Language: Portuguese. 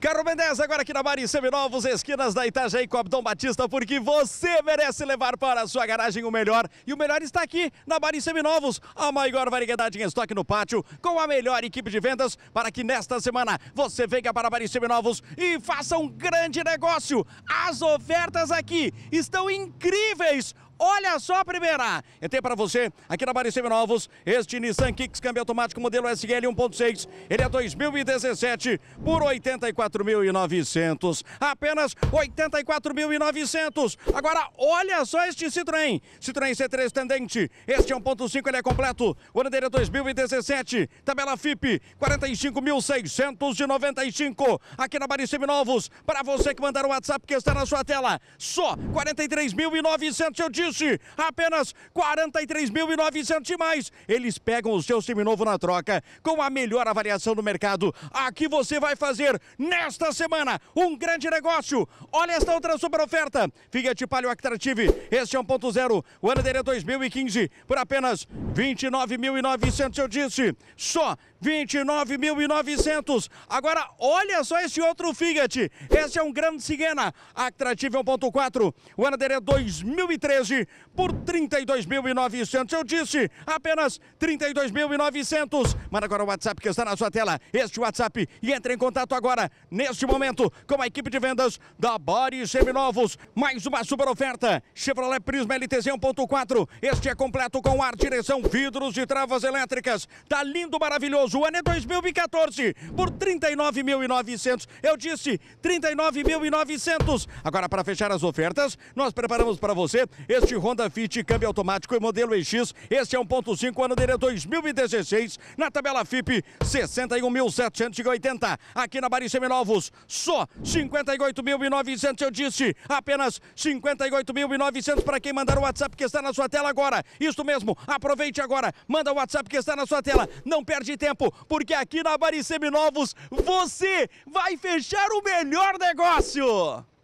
Carro Mendes agora aqui na Mari Seminovos, esquinas da Itajaí com Abdom Batista, porque você merece levar para a sua garagem o melhor. E o melhor está aqui na Mari Seminovos, a maior variedade em estoque no pátio, com a melhor equipe de vendas, para que nesta semana você venha para a Mari Seminovos e faça um grande negócio. As ofertas aqui estão incríveis. Olha só a primeira. Eu tenho para você, aqui na Bari Seminovos, este Nissan Kicks câmbio automático modelo SL 1.6. Ele é 2017 por 84.900. Apenas 84.900. Agora, olha só este Citroën. Citroën C3 Tendente. Este é 1.5, ele é completo. O ano dele é 2017. Tabela FIP 45.695. Aqui na Bari Seminovos, para você que mandar o WhatsApp que está na sua tela. Só 43.900, eu disse disse, apenas 43.900 mais Eles pegam o seu seminovo na troca com a melhor avaliação do mercado. Aqui você vai fazer nesta semana um grande negócio. Olha esta outra super oferta. Fiat Palio Actrative, este é 1.0, o ano dele é 2015, por apenas 29.900, eu disse. Só 29.900. Agora, olha só esse outro Fiat. Esse é um grande Siena, Actrative 1.4, o ano dele é 2013 vende por 32.900. Eu disse apenas 32.900. Mas agora o WhatsApp que está na sua tela, este WhatsApp, e entre em contato agora, neste momento, com a equipe de vendas da Body Seminovos. Mais uma super oferta. Chevrolet Prisma LTZ 1.4. Este é completo com ar, direção, vidros e travas elétricas. Tá lindo, maravilhoso. O ano é 2014 por 39.900. Eu disse 39.900. Agora, para fechar as ofertas, nós preparamos para você este Honda Fit, câmbio automático e modelo EX. Este é 1.5 ano dele é 2016. Na tabela FIP, 61.780. Aqui na Bari Seminovos, só 58.900, eu disse. Apenas 58.900 para quem mandar o WhatsApp que está na sua tela agora. Isso mesmo, aproveite agora. Manda o WhatsApp que está na sua tela. Não perde tempo, porque aqui na Bari Seminovos, você vai fechar o melhor negócio.